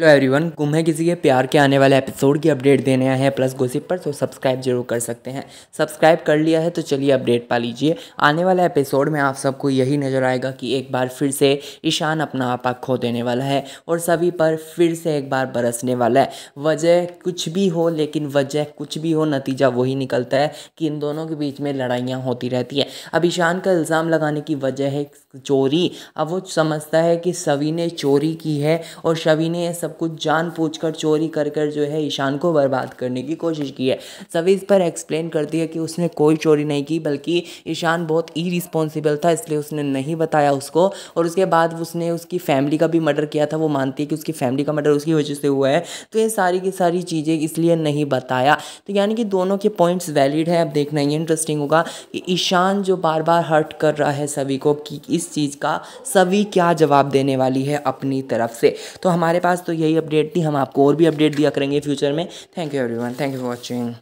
hello everyone गुम है किसी के प्यार के आने वाले एपिसोड की अपडेट देने आए हैं प्लस गोसिप पर तो सब्सक्राइब जरूर कर सकते हैं सब्सक्राइब कर लिया है तो चलिए अपडेट पा लीजिए आने वाले एपिसोड में आप सबको यही नज़र आएगा कि एक बार फिर से ईशान अपना आपा खो देने वाला है और सभी पर फिर से एक बार बरसने वाला है वजह कुछ भी हो लेकिन वजह कुछ भी हो नतीजा वही निकलता है कि इन दोनों के बीच में लड़ाइयाँ होती रहती है अब ईशान का इल्ज़ाम लगाने की वजह है चोरी अब वो समझता है कि सवी ने चोरी की है और सभी ने सब कुछ कर चोरी कर कर जो है ईशान को बर्बाद करने की कोशिश की है सभी इस पर एक्सप्लेन करती है कि उसने कोई चोरी नहीं की बल्कि ईशान बहुत ई रिस्पॉन्सिबल था इसलिए उसने नहीं बताया उसको और उसके बाद उसने उसकी फैमिली का भी मर्डर किया था वो मानती है कि उसकी फैमिली का मर्डर उसकी वजह से हुआ है तो ये सारी की सारी चीज़ें इसलिए नहीं बताया तो यानी कि दोनों के पॉइंट्स वैलिड है अब देखना ये इंटरेस्टिंग होगा कि ईशान जो बार बार हर्ट कर रहा है सभी को कि इस चीज़ का सभी क्या जवाब देने वाली है अपनी तरफ से तो हमारे पास तो यही अपडेट थी हम आपको और भी अपडेट दिया करेंगे फ्यूचर में thank you everyone thank you for watching